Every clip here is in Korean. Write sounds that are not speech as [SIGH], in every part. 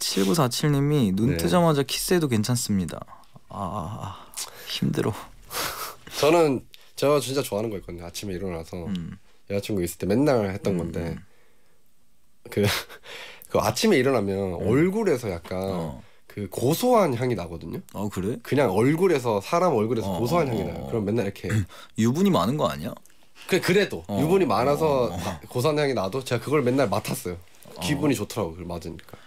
7947님이 눈 네. 뜨자마자 키스해도 괜찮습니다. 아, 아, 아. 힘들어. [LAUGHS] 저는 제가 진짜 좋아하는 거 있거든요. 아침에 일어나서 음. 여자친구 있을 때 맨날 했던 음. 건데 음. 그, [LAUGHS] 그 아침에 일어나면 음. 얼굴에서 약간 어. 그 고소한 향이 나거든요. 아 그래? 그냥 얼굴에서 사람 얼굴에서 어, 고소한 어, 향이 어, 나요. 어. 그럼 맨날 이렇게 [CLEARS THROAT] 유분이 많은 거 아니야? 그 그래도 유분이 많아서 고소한 향이 나도 제가 그걸 맨날 맡았어요. 기분이 좋더라고 그 맞으니까.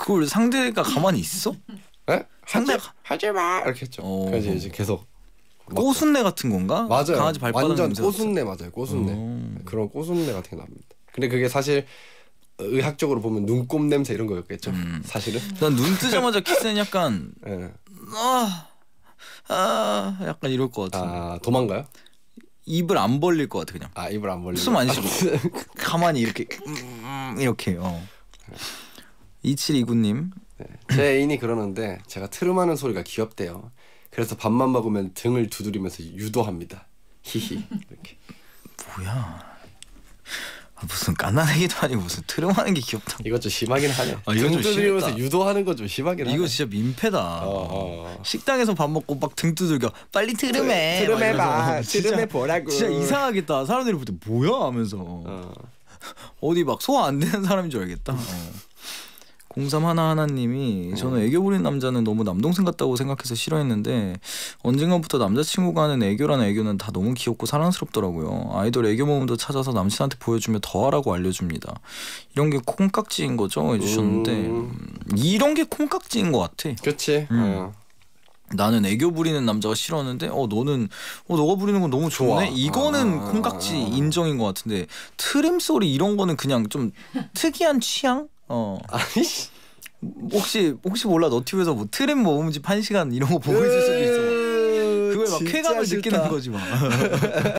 그걸 상대가 가만히 있어? 에? 상대 하지, 하지 마 이렇게 했죠. 어. 그래서 이제 계속 꼬순내 같은 건가? 맞아요. 강아지 발바닥 완전 꼬순내 맞아요. 꼬순내 어. 그런 꼬순내 같은 게 납니다. 근데 그게 사실 의학적으로 보면 눈곱 냄새 이런 거였겠죠. 음. 사실은. 난 눈 뜨자마자 키스는 약간 [LAUGHS] 네. 아, 아 약간 이럴 것 같은. 아 도망가요? 입을 안 벌릴 것 같아 그냥. 아 입을 안 벌리. 숨안 쉬고 [LAUGHS] 가만히 이렇게 음, 음, 음 이렇게. 어. 2729님. 제 애인이 그러는데 제가 트름하는 소리가 귀엽대요. 그래서 밥만 먹으면 등을 두드리면서 유도합니다. 히히. 이렇게. 뭐야. 아, 무슨 까나리기도 아니고 무슨 트름하는 게 귀엽다. 이거 좀 심하긴 하네 아, 등 두드리면서 유도하는 건좀 심하긴 하네. 이거 진짜 민폐다. 어, 어, 어. 식당에서 밥 먹고 막등 두들겨. 빨리 트름해. 네, 트름해 봐. [LAUGHS] 트름해 보라고. 진짜 이상하겠다. 사람들이 볼때 뭐야 하면서. 어. 디막 소화 안 되는 사람인 줄 알겠다. 어. 공삼 하나 하나님이 음. 저는 애교 부린 남자는 너무 남동생 같다고 생각해서 싫어했는데 언젠가부터 남자친구가 하는 애교라는 애교는 다 너무 귀엽고 사랑스럽더라고요. 아이돌 애교 모음도 찾아서 남친한테 보여주며 더 하라고 알려줍니다. 이런 게 콩깍지인 거죠 해주셨는데 음. 음 이런 게 콩깍지인 것 같아. 그렇지. 음. 어. 나는 애교 부리는 남자가 싫었는데 어 너는 어 너가 부리는 건 너무 좋네 좋아. 이거는 아, 콩깍지 아, 인정인 것 같은데 트림 소리 이런 거는 그냥 좀 특이한 취향 어. 아니 혹시 혹시 몰라 너튜브에서 뭐 트랩 모음집 한 시간 이런 거 보고 있을 수도 있어. 그걸 막 쾌감을 느끼는 거지 막. [LAUGHS]